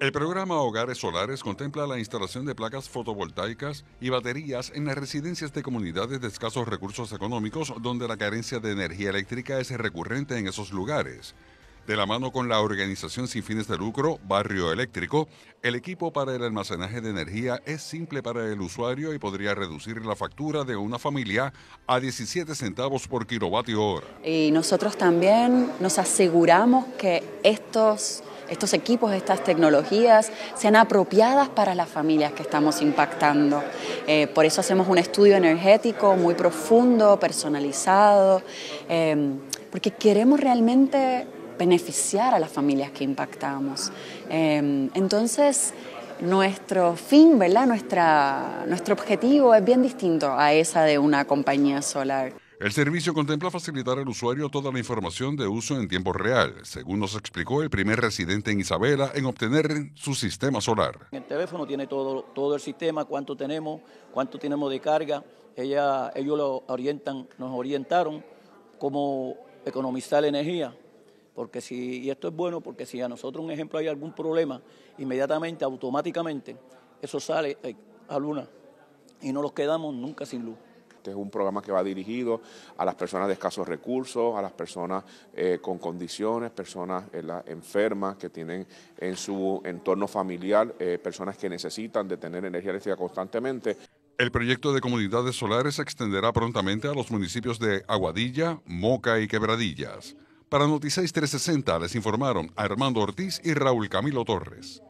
El programa Hogares Solares contempla la instalación de placas fotovoltaicas y baterías en las residencias de comunidades de escasos recursos económicos donde la carencia de energía eléctrica es recurrente en esos lugares. De la mano con la organización sin fines de lucro Barrio Eléctrico, el equipo para el almacenaje de energía es simple para el usuario y podría reducir la factura de una familia a 17 centavos por kilovatio hora. Y nosotros también nos aseguramos que estos estos equipos, estas tecnologías sean apropiadas para las familias que estamos impactando. Eh, por eso hacemos un estudio energético muy profundo, personalizado, em, porque queremos realmente beneficiar a las familias que impactamos. Em, entonces, nuestro fin, ¿verdad? Nuestra, nuestro objetivo es bien distinto a esa de una compañía solar. El servicio contempla facilitar al usuario toda la información de uso en tiempo real, según nos explicó el primer residente en Isabela en obtener su sistema solar. el teléfono tiene todo, todo el sistema, cuánto tenemos, cuánto tenemos de carga. Ella, ellos lo orientan, nos orientaron cómo economizar la energía. Porque si, y esto es bueno porque si a nosotros, un ejemplo, hay algún problema, inmediatamente, automáticamente, eso sale eh, a luna y no los quedamos nunca sin luz. Este es un programa que va dirigido a las personas de escasos recursos, a las personas eh, con condiciones, personas eh, enfermas que tienen en su entorno familiar, eh, personas que necesitan de tener energía eléctrica constantemente. El proyecto de comunidades solares se extenderá prontamente a los municipios de Aguadilla, Moca y Quebradillas. Para Noticias 360 les informaron a Armando Ortiz y Raúl Camilo Torres.